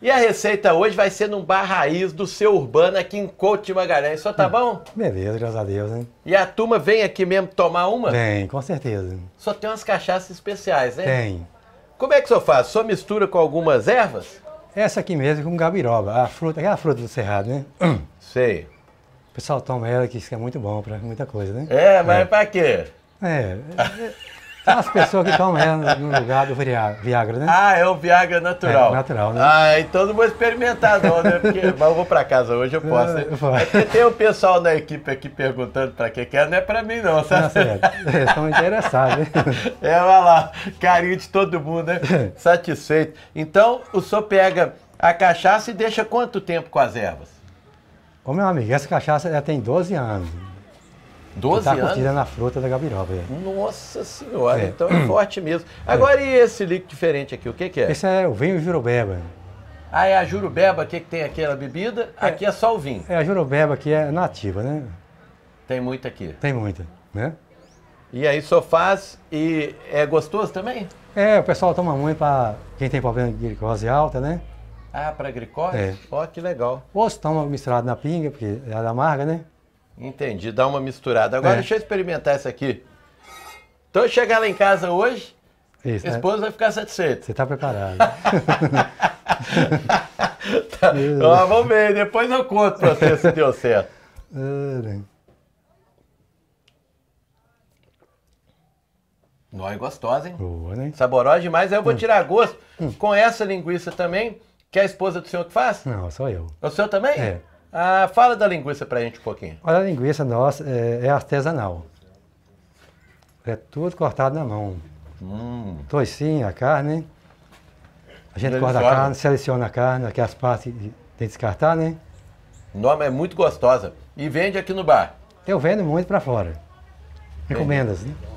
E a receita hoje vai ser num bar raiz do seu urbano aqui em Couto Magalhães. Só tá hum. bom? Beleza, graças a Deus, hein? E a turma vem aqui mesmo tomar uma? Vem, com certeza. Só tem umas cachaças especiais, né? Tem. Como é que o senhor faz? Só mistura com algumas ervas? Essa aqui mesmo, com gabiroba. A fruta, aquela fruta do cerrado, né? Sei. O pessoal toma ela, que isso é muito bom pra muita coisa, né? É, mas é. pra quê? É. as pessoas que estão né, no lugar do Viagra, né? Ah, é o Viagra natural. É, natural, né? Ah, então não vou experimentar não, né? Porque, mas eu vou para casa hoje, eu posso. Né? É porque tem o um pessoal na equipe aqui perguntando para que quer, é, não é para mim não, sabe? Nossa, é, estão é, interessados, né? É, vai lá, carinho de todo mundo, né? É. Satisfeito. Então, o senhor pega a cachaça e deixa quanto tempo com as ervas? Ô, meu amigo, essa cachaça já tem 12 anos. 12 tá anos? na fruta da gabiroba. É. Nossa senhora, é. então é forte mesmo. Agora, e esse líquido diferente aqui, o que, que é? Esse é o vinho jurobeba. Ah, é a jurubeba que tem aquela bebida, é. aqui é só o vinho. É, a jurubeba que é nativa, né? Tem muita aqui. Tem muita, né? E aí só faz e é gostoso também? É, o pessoal toma muito para quem tem problema de glicose alta, né? Ah, para glicose? É. Ó, oh, que legal. Ou se toma misturado na pinga, porque é da amarga, né? Entendi, dá uma misturada. Agora é. deixa eu experimentar essa aqui. Então eu chegar lá em casa hoje, Isso, tá- esposa né? vai ficar satisfeita. Você está preparado. tá. Ó, vamos ver, depois eu conto para você se deu certo. É, né? Nó é gostosa, hein? Boa, né? Saborosa demais. Aí eu vou hum. tirar gosto hum. com essa linguiça também, que a esposa do senhor que faz? Não, sou eu. É o senhor também? É. Ah, fala da linguiça para a gente um pouquinho. Olha, a linguiça nossa é, é artesanal. É tudo cortado na mão. Hum. a carne. A gente corta a carne, seleciona a carne, aquelas as partes tem que descartar, né? Norma é muito gostosa. E vende aqui no bar? Eu vendo muito para fora. recomendas Encomendas,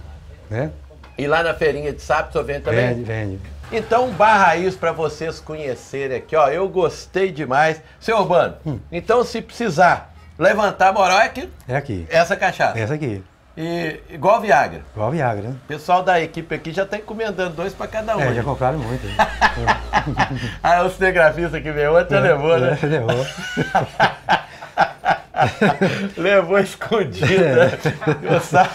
né? né? E lá na feirinha de sábado, você vende também? Vende, vende. Então, barra isso para vocês conhecerem aqui, ó. Eu gostei demais. Seu Urbano, hum. então se precisar levantar a moral é aqui. É aqui. Essa cachaça. Essa aqui. E igual a Viagra. Igual a Viagra. O né? pessoal da equipe aqui já está encomendando dois para cada um. É, já compraram muito. ah, o cinegrafista que veio ontem é, levou, né? É, levou. levou escondido, né? é. né? Eu, sa...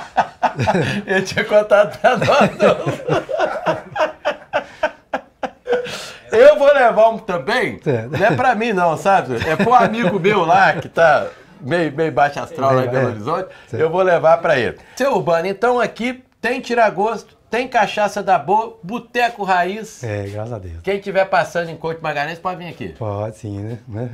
Eu tinha contado para nós. Eu vou levar um também. É. Não é pra mim, não, sabe? É pro amigo meu lá que tá meio, meio baixo astral lá em Belo é, é. Horizonte. Eu vou levar pra ele. Seu Urbano, então aqui tem tiragosto, tem cachaça da boa, boteco raiz. É, graças a Deus. Quem estiver passando em Corte Magalhães pode vir aqui. Pode sim, né?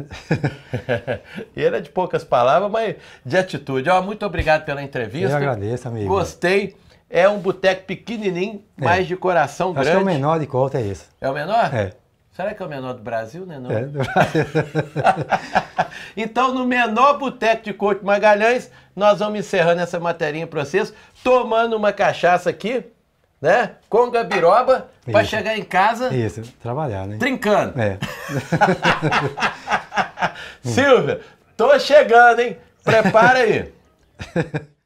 Ele é de poucas palavras, mas de atitude. Ó, muito obrigado pela entrevista. Eu agradeço, amigo. Gostei. É um boteco pequenininho, é. mas de coração Acho grande. Acho que é o menor de Couto, é isso. É o menor? É. Será que é o menor do Brasil, né? Não? É, do Brasil. então, no menor boteco de Couto Magalhães, nós vamos encerrando essa materinha para vocês, tomando uma cachaça aqui, né? Com gabiroba, para chegar em casa. Isso, trabalhar, né? Trincando. É. Silvia, tô chegando, hein? Prepara aí.